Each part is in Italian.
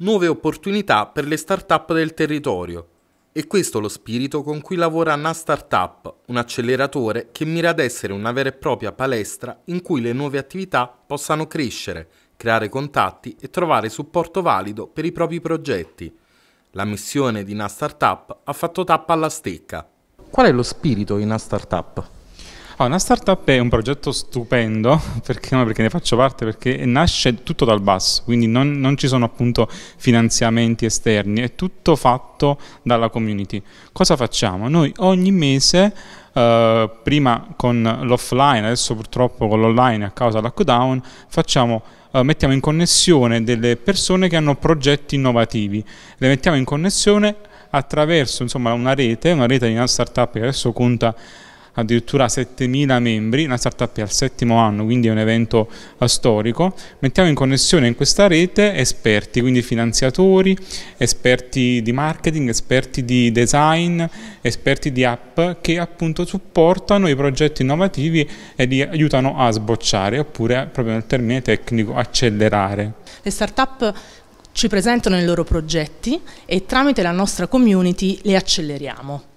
nuove opportunità per le start-up del territorio. E questo è lo spirito con cui lavora Na Startup, un acceleratore che mira ad essere una vera e propria palestra in cui le nuove attività possano crescere, creare contatti e trovare supporto valido per i propri progetti. La missione di Na Startup ha fatto tappa alla stecca. Qual è lo spirito di Na Startup? Ah, una startup è un progetto stupendo, perché, no, perché ne faccio parte, perché nasce tutto dal basso, quindi non, non, ci sono appunto finanziamenti esterni, è tutto fatto dalla community. Cosa facciamo? Noi ogni mese, eh, prima con l'offline, adesso purtroppo con l'online a causa del lockdown, facciamo eh, mettiamo in connessione delle persone che hanno progetti innovativi, le mettiamo in connessione attraverso insomma, una rete, una rete di una startup che adesso conta addirittura 7.000 membri, una startup è al settimo anno, quindi è un evento storico. Mettiamo in connessione in questa rete esperti, quindi finanziatori, esperti di marketing, esperti di design, esperti di app che appunto supportano i progetti innovativi e li aiutano a sbocciare oppure proprio nel termine tecnico accelerare. Le startup ci presentano i loro progetti e tramite la nostra community le acceleriamo.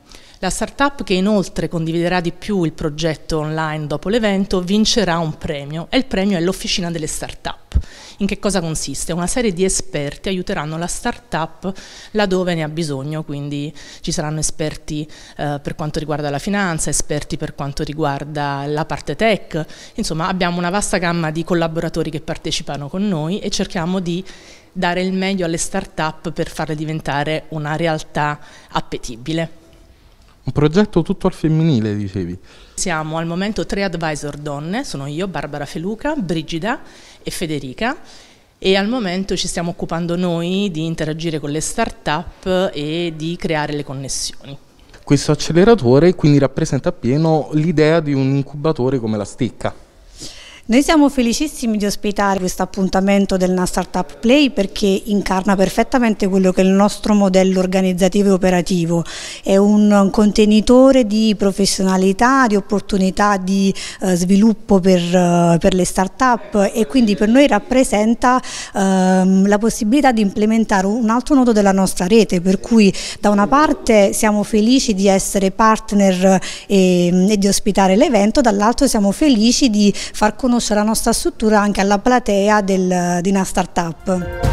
La startup che inoltre condividerà di più il progetto online dopo l'evento vincerà un premio e il premio è l'Officina delle Startup. In che cosa consiste? Una serie di esperti aiuteranno la startup laddove ne ha bisogno, quindi ci saranno esperti eh, per quanto riguarda la finanza, esperti per quanto riguarda la parte tech, insomma abbiamo una vasta gamma di collaboratori che partecipano con noi e cerchiamo di dare il meglio alle startup per farle diventare una realtà appetibile. Un progetto tutto al femminile, dicevi. Siamo al momento tre advisor donne, sono io, Barbara Feluca, Brigida e Federica e al momento ci stiamo occupando noi di interagire con le start-up e di creare le connessioni. Questo acceleratore quindi rappresenta appieno l'idea di un incubatore come la Stecca. Noi siamo felicissimi di ospitare questo appuntamento del NAS Startup Play perché incarna perfettamente quello che è il nostro modello organizzativo e operativo. È un contenitore di professionalità, di opportunità di eh, sviluppo per, eh, per, le start-up e quindi per noi rappresenta uh, la possibilità di implementare un altro nodo della nostra rete, per cui da una parte siamo felici di essere partner e, ehm, e di ospitare l'evento, dall'altro siamo felici di far conoscere conoscere la nostra struttura anche alla platea del, di una startup.